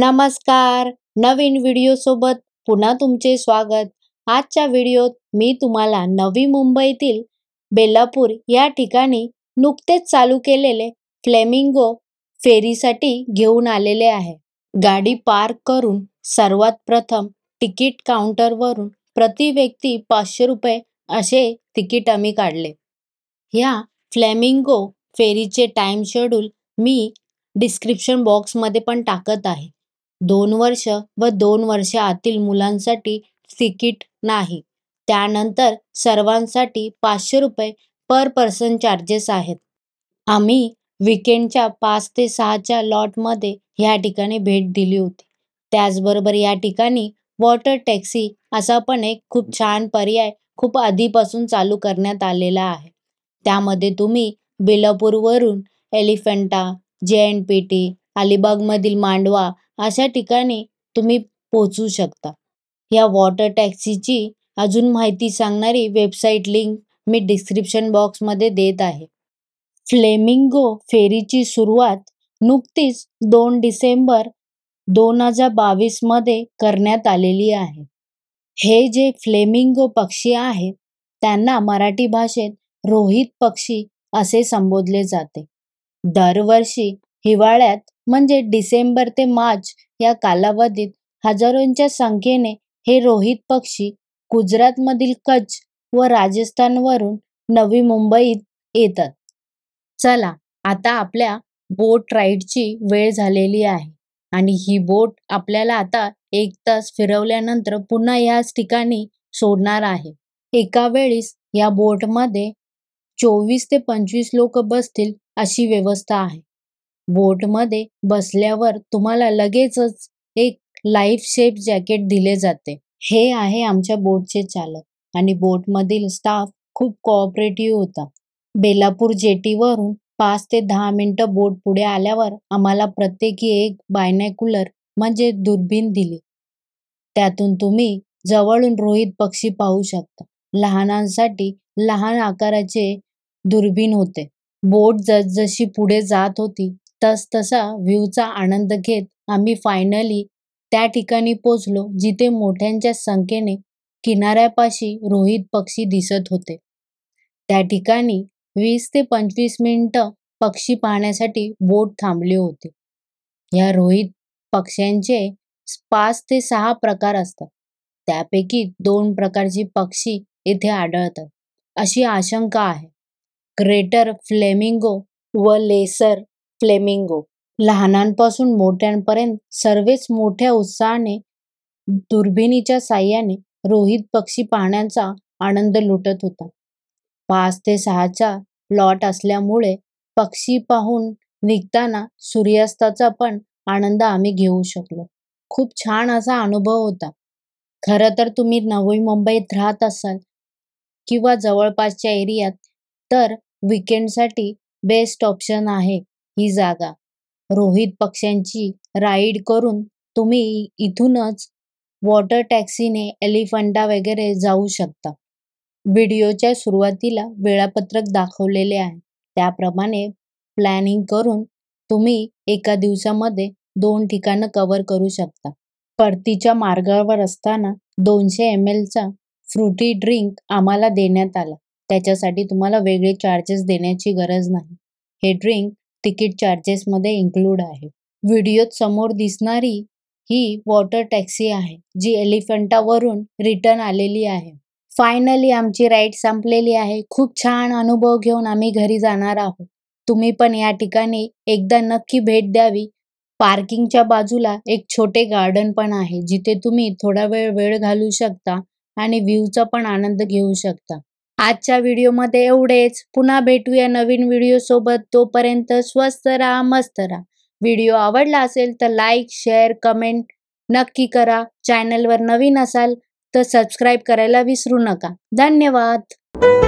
नमस्कार नवीन व्हिडिओ सोबत पुन्हा तुमचे स्वागत आजच्या व्हिडिओत मी तुम्हाला नवी मुंबईतील बेलापूर या ठिकाणी नुकतेच चालू केलेले फ्लेमिंगो फेरीसाठी घेऊन आलेले आहे गाडी पार्क करून सर्वात प्रथम तिकीट काउंटरवरून प्रति व्यक्ती पाचशे रुपये असे तिकीट आम्ही काढले ह्या फ्लेमिंगो फेरीचे टाइम शेड्यूल मी डिस्क्रिप्शन बॉक्समध्ये पण टाकत आहे दोन वर्ष व दोन वर्ष आतील मुलांसाठी तिकीट नाही त्यानंतर सर्वांसाठी पाचशे रुपये पर पर्सन चार्जेस आहेत आम्ही विकेंडच्या पाच ते सहाच्या लॉटमध्ये ह्या ठिकाणी भेट दिली होती त्याचबरोबर या ठिकाणी वॉटर टॅक्सी असा पण एक खूप छान पर्याय खूप आधीपासून चालू करण्यात आलेला आहे त्यामध्ये तुम्ही बिलापूरवरून एलिफंटा जे एन पी टी मधील मांडवा अशा ठिकाणी तुम्ही पोहोचू शकता या वॉटर टॅक्सीची अजून माहिती सांगणारी वेबसाईट लिंक मी डिस्क्रिप्शन बॉक्समध्ये देत आहे फ्लेमिंगो फेरीची सुरुवात नुकतीच दोन डिसेंबर दोन हजार बावीसमध्ये करण्यात आलेली आहे हे जे फ्लेमिंगो पक्षी आहेत त्यांना मराठी भाषेत रोहित पक्षी असे संबोधले जाते दरवर्षी हिवाळ्यात म्हणजे डिसेंबर ते मार्च या कालावधीत हजारोंच्या संख्येने हे रोहित पक्षी गुजरातमधील कच्छ व राजस्थानवरून नवी मुंबईत येतात चला आता आपल्या बोट राईडची वेळ झालेली आहे आणि ही बोट आपल्याला आता एक तास फिरवल्यानंतर पुन्हा याच ठिकाणी सोडणार आहे एका वेळीस या बोटमध्ये चोवीस ते पंचवीस लोक बसतील अशी व्यवस्था आहे बोट मध्ये बसल्यावर तुम्हाला लगेचच एक लाईफ शेप जॅकेट दिले जाते हे आहे आमच्या बोटचे चालक आणि बोट मधील स्टाफ खूप कोऑपरेटिव्ह होता बेलापूर जेटीवरून पाच ते दहा मिनिट बोट पुढे आल्यावर आम्हाला प्रत्येकी एक बायनॅक्युलर म्हणजे दुर्बीन दिली त्यातून तुम्ही जवळून रोहित पक्षी पाहू शकता लहानांसाठी लहान आकाराचे दुर्बीन होते बोट जसजशी पुढे जात होती तस तसा व्ह्यूचा आनंद घेत आम्ही फायनली त्या ठिकाणी पोचलो जिथे मोठ्यांच्या संख्येने किनाऱ्यापाशी रोहित पक्षी दिसत होते त्या ठिकाणी वीस ते पंचवीस मिनिट पक्षी पाहण्यासाठी बोट थांबली होती या रोहित पक्ष्यांचे पाच ते सहा प्रकार असतात त्यापैकी दोन प्रकारची पक्षी येथे आढळतात अशी आशंका आहे ग्रेटर फ्लेमिंगो व लेसर फ्लेमिंगो लहानांपासून मोठ्यांपर्यंत सर्वच मोठ्या उत्साहाने दुर्बिणीच्या साह्याने रोहित पक्षी पाहण्याचा आनंद लुटत होता पाच ते सहाच्या लॉट असल्यामुळे पक्षी पाहून निघताना सूर्यास्ताचा पण आनंद आम्ही घेऊ शकलो खूप छान असा अनुभव होता खरं तर तुम्ही नवी मुंबईत राहत असाल किंवा जवळपासच्या एरियात तर विकेंडसाठी बेस्ट ऑप्शन आहे ही जागा रोहित पक्ष्यांची राईड करून तुम्ही इथूनच वॉटर टॅक्सीने एलिफंटा वगैरे जाऊ शकता व्हिडिओच्या सुरुवातीला वेळापत्रक दाखवलेले आहे त्याप्रमाणे प्लॅनिंग करून तुम्ही एका दिवसामध्ये दोन ठिकाणं कवर करू शकता परतीच्या मार्गावर असताना दोनशे एम एलचा फ्रुटी ड्रिंक आम्हाला देण्यात आला त्याच्यासाठी तुम्हाला वेगळे चार्जेस देण्याची गरज नाही हे ड्रिंक तिकीट मध्ये इन्क्लूड आहे व्हिडिओ समोर दिसणारी ही वॉटर टॅक्सी आहे जी एलिफंटावरून रिटर्न आलेली आहे फायनली आमची राईड संपलेली आहे खूप छान अनुभव घेऊन आम्ही घरी जाणार आहोत तुम्ही पण या ठिकाणी एकदा नक्की भेट द्यावी पार्किंगच्या बाजूला एक छोटे गार्डन पण आहे जिथे तुम्ही थोडा वेळ वेळ घालू शकता आणि व्ह्यूचा पण आनंद घेऊ शकता आजच्या व्हिडिओमध्ये एवढेच पुन्हा भेटूया नवीन व्हिडिओ सोबत तोपर्यंत स्वस्त राहा मस्त राहा व्हिडिओ आवडला असेल तर लाईक शेअर कमेंट नक्की करा चॅनलवर नवीन असाल तर सबस्क्राईब करायला विसरू नका धन्यवाद